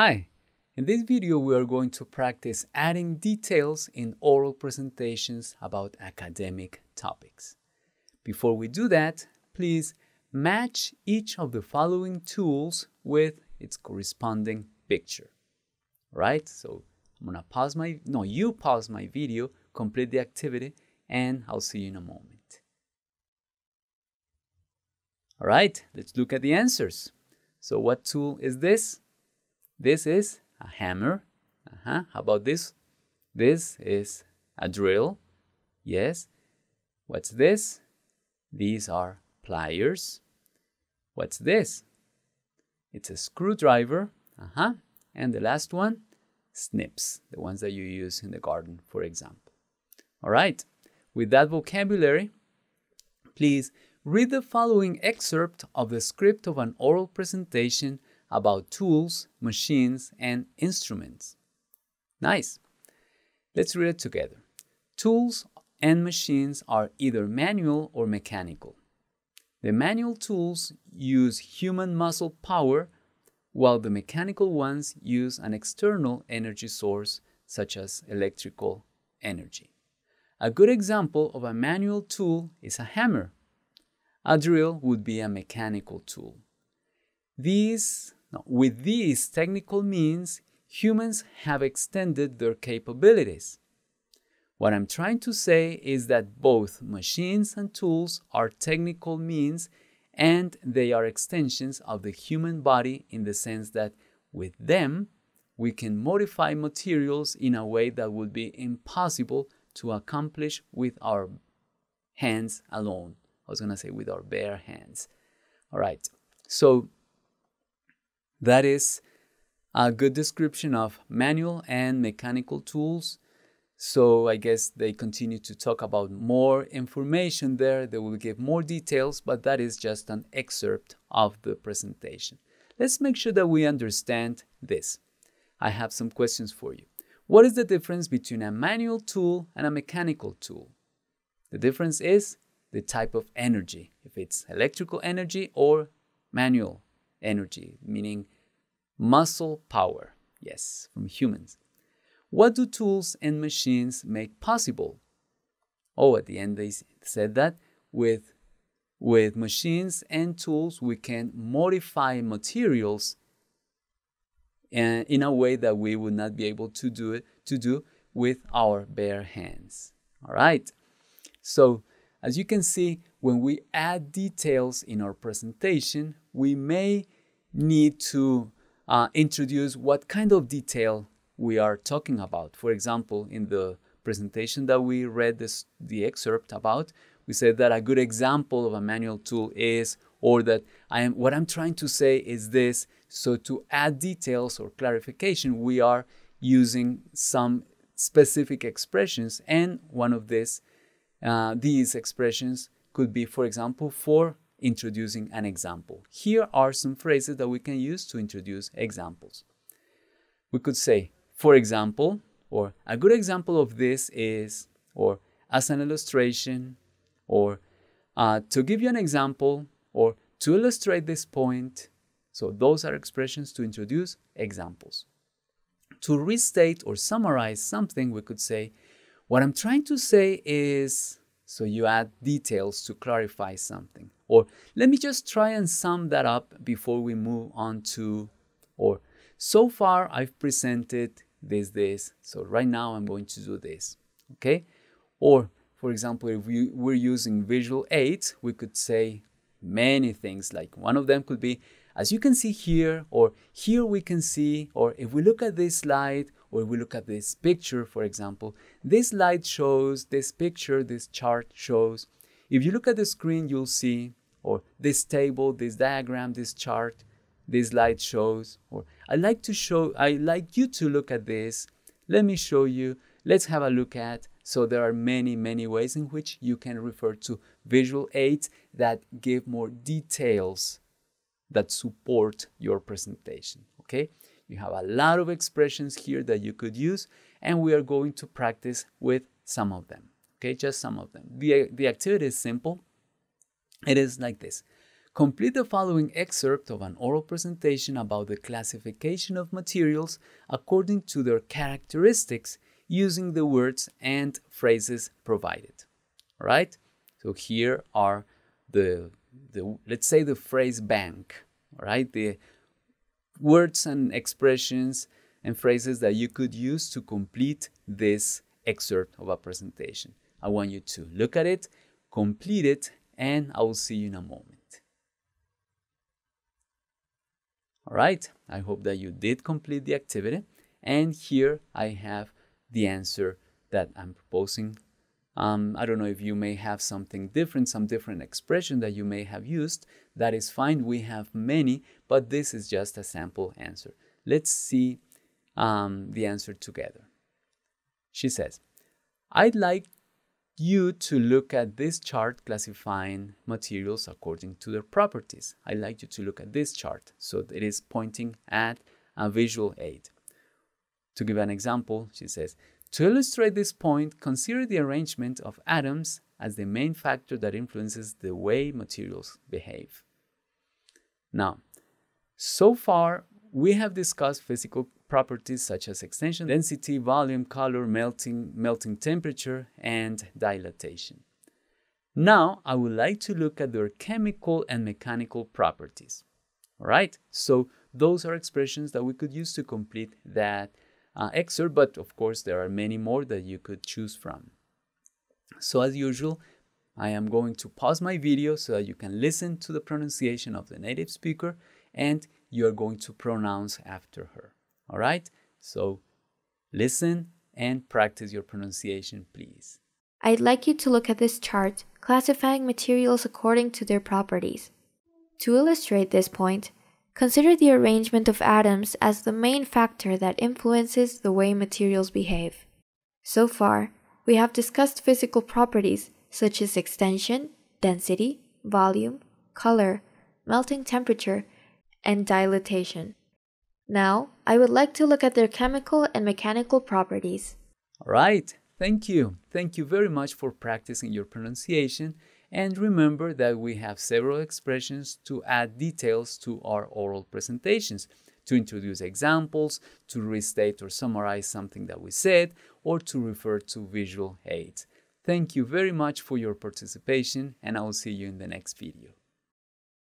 Hi, in this video we are going to practice adding details in oral presentations about academic topics. Before we do that, please match each of the following tools with its corresponding picture. Right? So I'm gonna pause my, no, you pause my video, complete the activity, and I'll see you in a moment. All right, let's look at the answers. So what tool is this? This is a hammer. Uh -huh. How about this? This is a drill. Yes. What's this? These are pliers. What's this? It's a screwdriver. Uh -huh. And the last one, snips, the ones that you use in the garden, for example. All right. With that vocabulary, please read the following excerpt of the script of an oral presentation about tools, machines, and instruments. Nice. Let's read it together. Tools and machines are either manual or mechanical. The manual tools use human muscle power, while the mechanical ones use an external energy source, such as electrical energy. A good example of a manual tool is a hammer. A drill would be a mechanical tool. These now, with these technical means, humans have extended their capabilities. What I'm trying to say is that both machines and tools are technical means and they are extensions of the human body in the sense that with them, we can modify materials in a way that would be impossible to accomplish with our hands alone. I was gonna say with our bare hands. All right, so that is a good description of manual and mechanical tools. So I guess they continue to talk about more information there. They will give more details, but that is just an excerpt of the presentation. Let's make sure that we understand this. I have some questions for you. What is the difference between a manual tool and a mechanical tool? The difference is the type of energy, if it's electrical energy or manual energy, meaning muscle power. Yes, from humans. What do tools and machines make possible? Oh, at the end they said that with, with machines and tools, we can modify materials and uh, in a way that we would not be able to do it to do with our bare hands. All right. So as you can see, when we add details in our presentation, we may need to uh, introduce what kind of detail we are talking about. For example, in the presentation that we read this, the excerpt about, we said that a good example of a manual tool is, or that I am, what I'm trying to say is this. So to add details or clarification, we are using some specific expressions, and one of this, uh, these expressions could be, for example, for introducing an example. Here are some phrases that we can use to introduce examples. We could say, for example, or a good example of this is, or as an illustration, or uh, to give you an example, or to illustrate this point. So those are expressions to introduce examples. To restate or summarize something, we could say, what I'm trying to say is so you add details to clarify something. Or let me just try and sum that up before we move on to, or so far I've presented this, this. So right now I'm going to do this, okay? Or for example, if we were using visual aids, we could say many things like one of them could be, as you can see here, or here we can see, or if we look at this slide, or we look at this picture, for example, this slide shows, this picture, this chart shows. If you look at the screen, you'll see, or this table, this diagram, this chart, this slide shows, or I like to show, I like you to look at this. Let me show you. Let's have a look at. So there are many, many ways in which you can refer to visual aids that give more details that support your presentation, okay? You have a lot of expressions here that you could use, and we are going to practice with some of them, okay? Just some of them. The, the activity is simple. It is like this. Complete the following excerpt of an oral presentation about the classification of materials according to their characteristics using the words and phrases provided. All right? So here are the the let's say the phrase bank, right? The words and expressions and phrases that you could use to complete this excerpt of a presentation. I want you to look at it, complete it, and I will see you in a moment. All right, I hope that you did complete the activity. And here I have the answer that I'm proposing um, I don't know if you may have something different, some different expression that you may have used. That is fine. We have many, but this is just a sample answer. Let's see um, the answer together. She says, I'd like you to look at this chart classifying materials according to their properties. I'd like you to look at this chart. So it is pointing at a visual aid. To give an example, she says, to illustrate this point, consider the arrangement of atoms as the main factor that influences the way materials behave. Now, so far, we have discussed physical properties such as extension density, volume, color, melting, melting temperature, and dilatation. Now, I would like to look at their chemical and mechanical properties. All right, so those are expressions that we could use to complete that uh, excerpt, but of course there are many more that you could choose from. So as usual, I am going to pause my video so that you can listen to the pronunciation of the native speaker and you're going to pronounce after her. All right? So listen and practice your pronunciation, please. I'd like you to look at this chart, classifying materials according to their properties. To illustrate this point, Consider the arrangement of atoms as the main factor that influences the way materials behave. So far, we have discussed physical properties such as extension, density, volume, color, melting temperature, and dilatation. Now, I would like to look at their chemical and mechanical properties. All right, thank you. Thank you very much for practicing your pronunciation and remember that we have several expressions to add details to our oral presentations, to introduce examples, to restate or summarize something that we said, or to refer to visual aids. Thank you very much for your participation and I will see you in the next video.